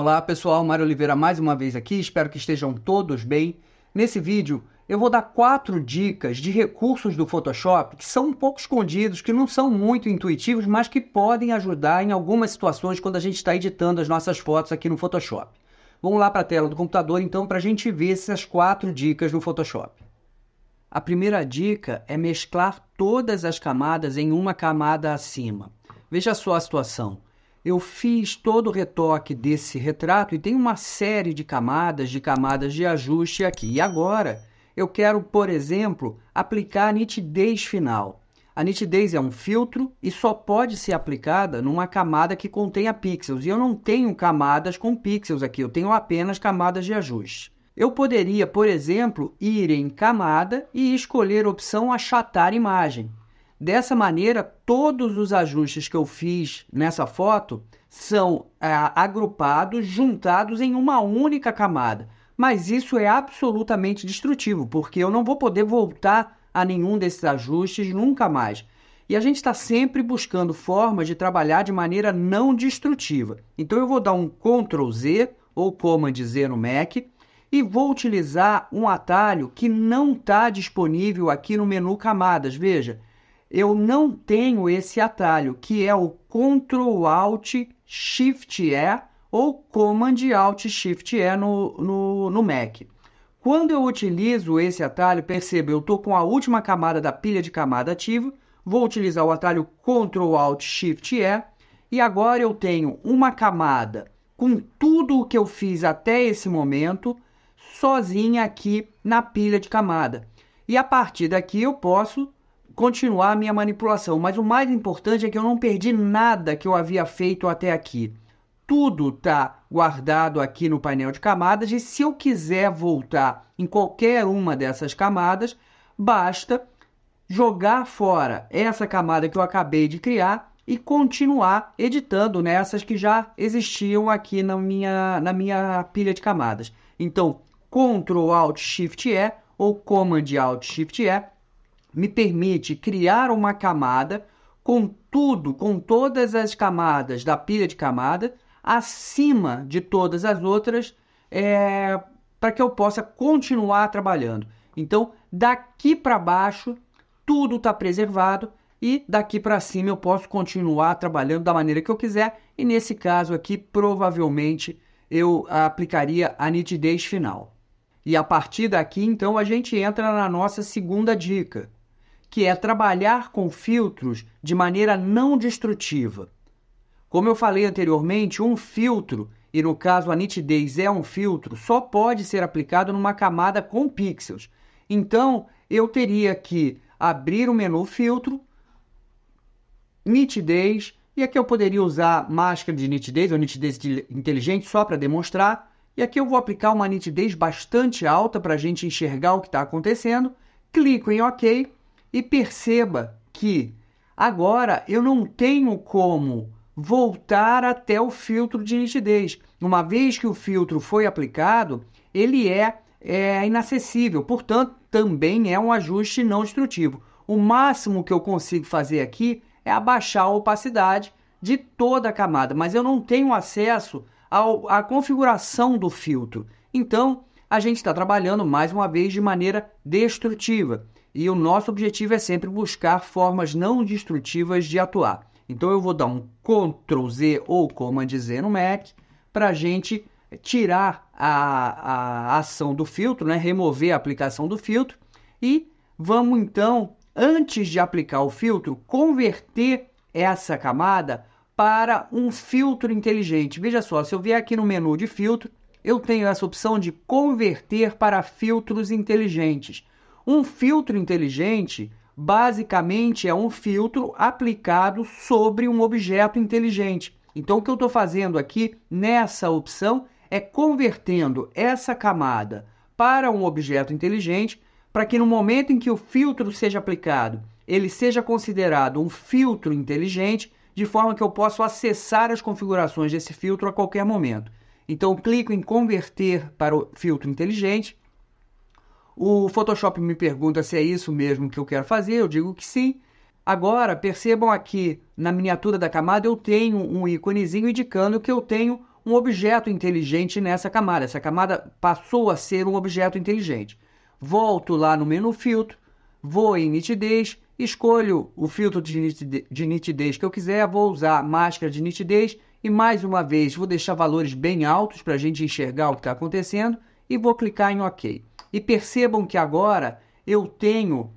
Olá pessoal, Mário Oliveira mais uma vez aqui, espero que estejam todos bem. Nesse vídeo eu vou dar quatro dicas de recursos do Photoshop que são um pouco escondidos, que não são muito intuitivos, mas que podem ajudar em algumas situações quando a gente está editando as nossas fotos aqui no Photoshop. Vamos lá para a tela do computador então para a gente ver essas quatro dicas no Photoshop. A primeira dica é mesclar todas as camadas em uma camada acima. Veja só a situação eu fiz todo o retoque desse retrato e tem uma série de camadas, de camadas de ajuste aqui. E agora eu quero, por exemplo, aplicar a nitidez final. A nitidez é um filtro e só pode ser aplicada numa camada que contenha pixels. E eu não tenho camadas com pixels aqui, eu tenho apenas camadas de ajuste. Eu poderia, por exemplo, ir em camada e escolher a opção achatar imagem. Dessa maneira, todos os ajustes que eu fiz nessa foto são é, agrupados, juntados em uma única camada. Mas isso é absolutamente destrutivo, porque eu não vou poder voltar a nenhum desses ajustes nunca mais. E a gente está sempre buscando formas de trabalhar de maneira não destrutiva. Então eu vou dar um Ctrl Z ou Command Z no Mac e vou utilizar um atalho que não está disponível aqui no menu camadas. Veja, eu não tenho esse atalho, que é o Ctrl Alt Shift E ou Command Alt Shift E no, no, no Mac. Quando eu utilizo esse atalho, perceba, eu estou com a última camada da pilha de camada ativa, vou utilizar o atalho Ctrl Alt Shift E, e agora eu tenho uma camada com tudo o que eu fiz até esse momento, sozinha aqui na pilha de camada. E a partir daqui eu posso continuar a minha manipulação, mas o mais importante é que eu não perdi nada que eu havia feito até aqui. Tudo está guardado aqui no painel de camadas e se eu quiser voltar em qualquer uma dessas camadas, basta jogar fora essa camada que eu acabei de criar e continuar editando nessas que já existiam aqui na minha, na minha pilha de camadas. Então, Ctrl Alt Shift E ou Command Alt Shift E me permite criar uma camada com tudo, com todas as camadas da pilha de camada, acima de todas as outras, é, para que eu possa continuar trabalhando. Então, daqui para baixo, tudo está preservado e daqui para cima eu posso continuar trabalhando da maneira que eu quiser. E nesse caso aqui, provavelmente eu aplicaria a nitidez final. E a partir daqui, então, a gente entra na nossa segunda dica, que é trabalhar com filtros de maneira não destrutiva. Como eu falei anteriormente, um filtro, e no caso a nitidez é um filtro, só pode ser aplicado numa camada com pixels. Então, eu teria que abrir o menu filtro, nitidez, e aqui eu poderia usar máscara de nitidez ou nitidez inteligente só para demonstrar. E aqui eu vou aplicar uma nitidez bastante alta para a gente enxergar o que está acontecendo. Clico em OK e perceba que agora eu não tenho como voltar até o filtro de nitidez. Uma vez que o filtro foi aplicado, ele é, é inacessível, portanto, também é um ajuste não destrutivo. O máximo que eu consigo fazer aqui é abaixar a opacidade de toda a camada, mas eu não tenho acesso ao, à configuração do filtro. Então, a gente está trabalhando mais uma vez de maneira destrutiva e o nosso objetivo é sempre buscar formas não destrutivas de atuar. Então eu vou dar um Ctrl Z ou Command Z no Mac para a gente tirar a, a ação do filtro, né? remover a aplicação do filtro e vamos então, antes de aplicar o filtro, converter essa camada para um filtro inteligente. Veja só, se eu vier aqui no menu de filtro, eu tenho essa opção de converter para filtros inteligentes. Um filtro inteligente basicamente é um filtro aplicado sobre um objeto inteligente. Então, o que eu estou fazendo aqui nessa opção é convertendo essa camada para um objeto inteligente para que no momento em que o filtro seja aplicado, ele seja considerado um filtro inteligente, de forma que eu possa acessar as configurações desse filtro a qualquer momento. Então, clico em converter para o filtro inteligente o Photoshop me pergunta se é isso mesmo que eu quero fazer, eu digo que sim. Agora, percebam aqui na miniatura da camada eu tenho um íconezinho indicando que eu tenho um objeto inteligente nessa camada. Essa camada passou a ser um objeto inteligente. Volto lá no menu filtro, vou em nitidez, escolho o filtro de nitidez que eu quiser, vou usar máscara de nitidez e mais uma vez vou deixar valores bem altos para a gente enxergar o que está acontecendo e vou clicar em OK. E percebam que agora eu tenho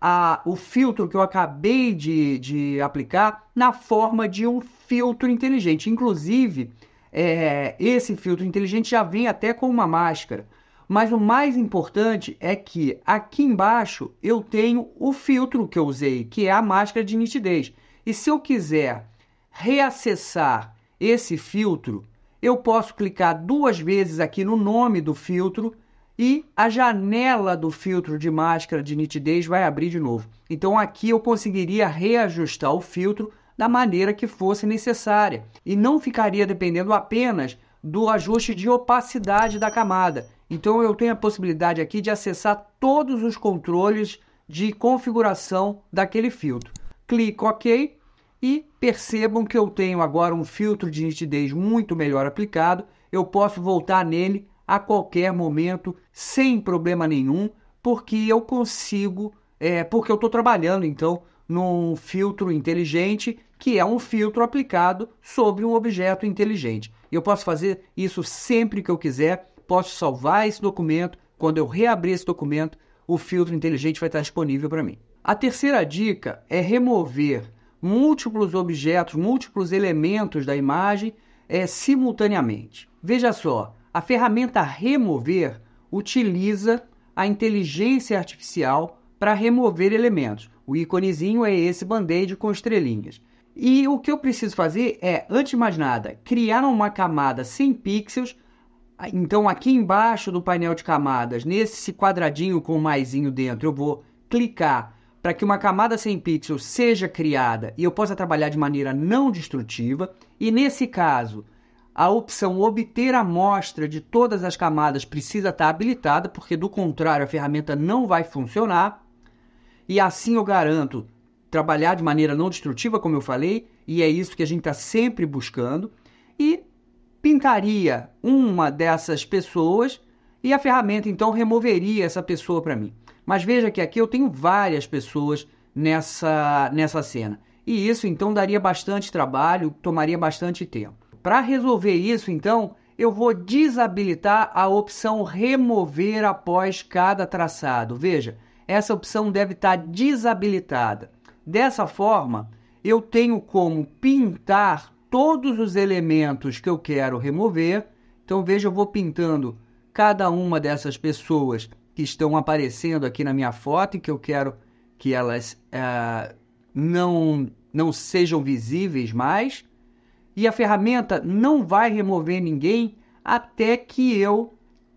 a, o filtro que eu acabei de, de aplicar na forma de um filtro inteligente. Inclusive, é, esse filtro inteligente já vem até com uma máscara. Mas o mais importante é que aqui embaixo eu tenho o filtro que eu usei, que é a máscara de nitidez. E se eu quiser reacessar esse filtro eu posso clicar duas vezes aqui no nome do filtro e a janela do filtro de máscara de nitidez vai abrir de novo. Então aqui eu conseguiria reajustar o filtro da maneira que fosse necessária e não ficaria dependendo apenas do ajuste de opacidade da camada. Então eu tenho a possibilidade aqui de acessar todos os controles de configuração daquele filtro. Clico OK e percebam que eu tenho agora um filtro de nitidez muito melhor aplicado, eu posso voltar nele a qualquer momento sem problema nenhum, porque eu consigo, é, porque eu estou trabalhando então num filtro inteligente que é um filtro aplicado sobre um objeto inteligente. Eu posso fazer isso sempre que eu quiser, posso salvar esse documento. Quando eu reabrir esse documento, o filtro inteligente vai estar disponível para mim. A terceira dica é remover múltiplos objetos, múltiplos elementos da imagem é, simultaneamente. Veja só, a ferramenta Remover utiliza a inteligência artificial para remover elementos. O íconezinho é esse band-aid com estrelinhas. E o que eu preciso fazer é, antes de mais nada, criar uma camada sem pixels. Ah, então, aqui embaixo do painel de camadas, nesse quadradinho com o maisinho dentro, eu vou clicar para que uma camada sem pixels seja criada e eu possa trabalhar de maneira não destrutiva, e nesse caso, a opção obter amostra de todas as camadas precisa estar tá habilitada, porque do contrário a ferramenta não vai funcionar. E assim eu garanto trabalhar de maneira não destrutiva, como eu falei, e é isso que a gente está sempre buscando. E pintaria uma dessas pessoas e a ferramenta então removeria essa pessoa para mim. Mas veja que aqui eu tenho várias pessoas nessa, nessa cena. E isso então daria bastante trabalho, tomaria bastante tempo. Para resolver isso, então, eu vou desabilitar a opção remover após cada traçado. Veja, essa opção deve estar tá desabilitada. Dessa forma, eu tenho como pintar todos os elementos que eu quero remover. Então veja, eu vou pintando cada uma dessas pessoas que estão aparecendo aqui na minha foto e que eu quero que elas eh, não, não sejam visíveis mais. E a ferramenta não vai remover ninguém até que eu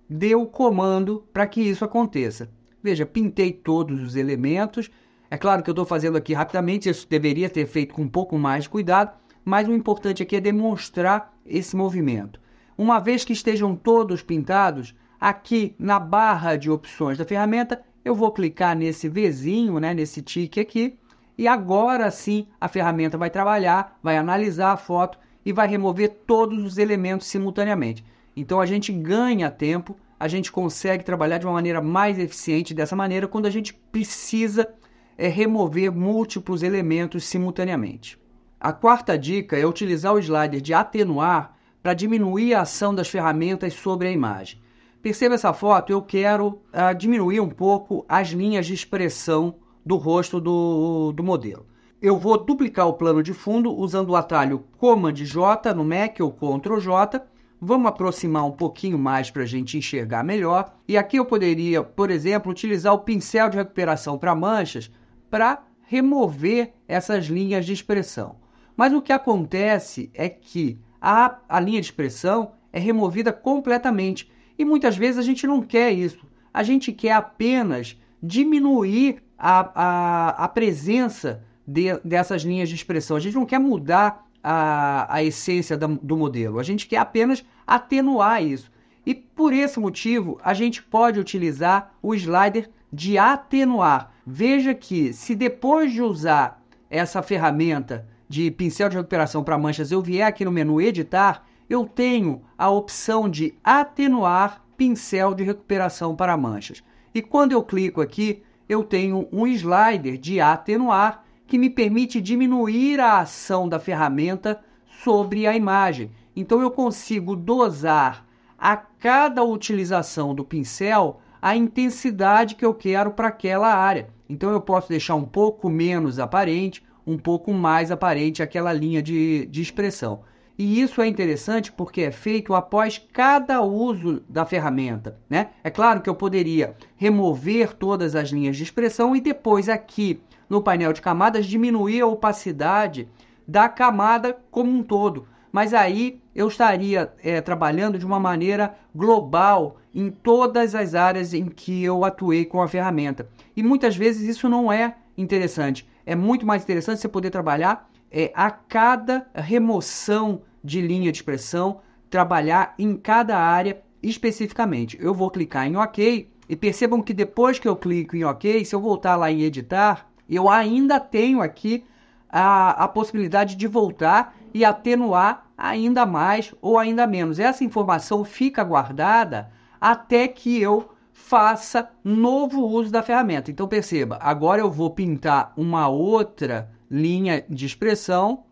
dê o comando para que isso aconteça. Veja, pintei todos os elementos. É claro que eu estou fazendo aqui rapidamente, isso deveria ter feito com um pouco mais de cuidado, mas o importante aqui é demonstrar esse movimento. Uma vez que estejam todos pintados, Aqui na barra de opções da ferramenta, eu vou clicar nesse Vzinho, né, nesse tique aqui, e agora sim a ferramenta vai trabalhar, vai analisar a foto e vai remover todos os elementos simultaneamente. Então a gente ganha tempo, a gente consegue trabalhar de uma maneira mais eficiente dessa maneira quando a gente precisa é, remover múltiplos elementos simultaneamente. A quarta dica é utilizar o slider de atenuar para diminuir a ação das ferramentas sobre a imagem. Perceba essa foto, eu quero ah, diminuir um pouco as linhas de expressão do rosto do, do modelo. Eu vou duplicar o plano de fundo usando o atalho Command J no Mac ou Ctrl J. Vamos aproximar um pouquinho mais para a gente enxergar melhor. E aqui eu poderia, por exemplo, utilizar o pincel de recuperação para manchas para remover essas linhas de expressão. Mas o que acontece é que a, a linha de expressão é removida completamente. E muitas vezes a gente não quer isso. A gente quer apenas diminuir a, a, a presença de, dessas linhas de expressão. A gente não quer mudar a, a essência da, do modelo. A gente quer apenas atenuar isso. E por esse motivo, a gente pode utilizar o slider de atenuar. Veja que se depois de usar essa ferramenta de pincel de recuperação para manchas eu vier aqui no menu editar, eu tenho a opção de atenuar pincel de recuperação para manchas. E quando eu clico aqui, eu tenho um slider de atenuar que me permite diminuir a ação da ferramenta sobre a imagem. Então eu consigo dosar a cada utilização do pincel a intensidade que eu quero para aquela área. Então eu posso deixar um pouco menos aparente, um pouco mais aparente aquela linha de, de expressão. E isso é interessante porque é feito após cada uso da ferramenta. Né? É claro que eu poderia remover todas as linhas de expressão e depois aqui no painel de camadas diminuir a opacidade da camada como um todo. Mas aí eu estaria é, trabalhando de uma maneira global em todas as áreas em que eu atuei com a ferramenta. E muitas vezes isso não é interessante. É muito mais interessante você poder trabalhar é, a cada remoção de linha de pressão trabalhar em cada área especificamente. Eu vou clicar em OK e percebam que depois que eu clico em OK, se eu voltar lá em editar, eu ainda tenho aqui a, a possibilidade de voltar e atenuar ainda mais ou ainda menos. Essa informação fica guardada até que eu faça novo uso da ferramenta. Então perceba, agora eu vou pintar uma outra linha de expressão,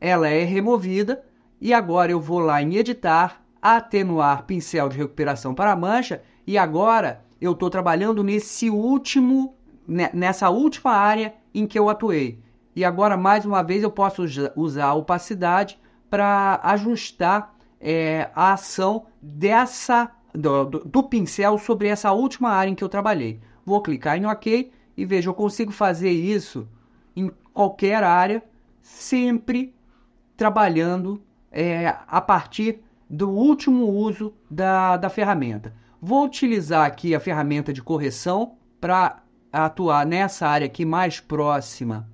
ela é removida e agora eu vou lá em editar, atenuar pincel de recuperação para mancha e agora eu estou trabalhando nesse último, né, nessa última área em que eu atuei. E agora, mais uma vez, eu posso usar a opacidade para ajustar é, a ação dessa do, do, pincel sobre essa última área em que eu trabalhei. Vou clicar em OK e veja, eu consigo fazer isso qualquer área, sempre trabalhando é, a partir do último uso da, da ferramenta. Vou utilizar aqui a ferramenta de correção para atuar nessa área aqui mais próxima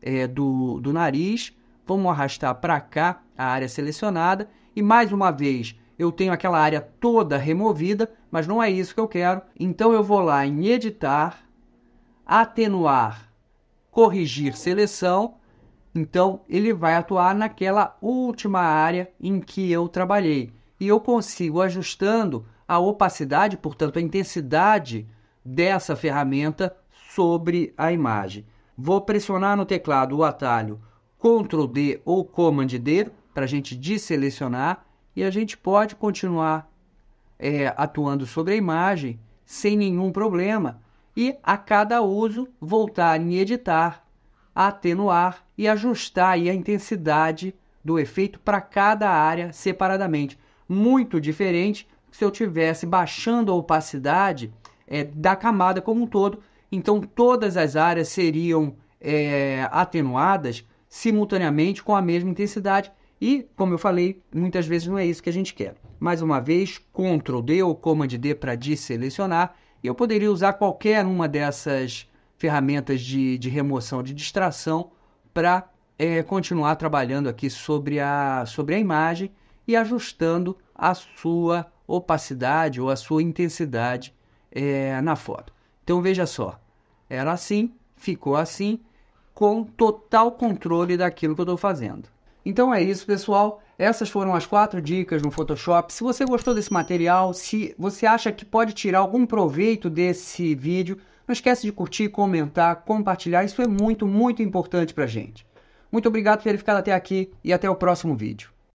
é, do, do nariz. Vamos arrastar para cá a área selecionada e mais uma vez eu tenho aquela área toda removida, mas não é isso que eu quero. Então eu vou lá em editar, atenuar corrigir seleção. Então, ele vai atuar naquela última área em que eu trabalhei. E eu consigo, ajustando a opacidade, portanto, a intensidade dessa ferramenta sobre a imagem. Vou pressionar no teclado o atalho Ctrl D ou Command D para a gente desselecionar e a gente pode continuar é, atuando sobre a imagem sem nenhum problema, e, a cada uso, voltar em editar, atenuar e ajustar a intensidade do efeito para cada área separadamente. Muito diferente se eu tivesse baixando a opacidade é, da camada como um todo. Então, todas as áreas seriam é, atenuadas simultaneamente com a mesma intensidade. E, como eu falei, muitas vezes não é isso que a gente quer. Mais uma vez, Ctrl D ou Command D para deselecionar eu poderia usar qualquer uma dessas ferramentas de, de remoção de distração para é, continuar trabalhando aqui sobre a, sobre a imagem e ajustando a sua opacidade ou a sua intensidade é, na foto. Então veja só, era assim, ficou assim, com total controle daquilo que eu estou fazendo. Então é isso, pessoal. Essas foram as quatro dicas no Photoshop. Se você gostou desse material, se você acha que pode tirar algum proveito desse vídeo, não esquece de curtir, comentar, compartilhar. Isso é muito, muito importante para gente. Muito obrigado por ter ficado até aqui e até o próximo vídeo.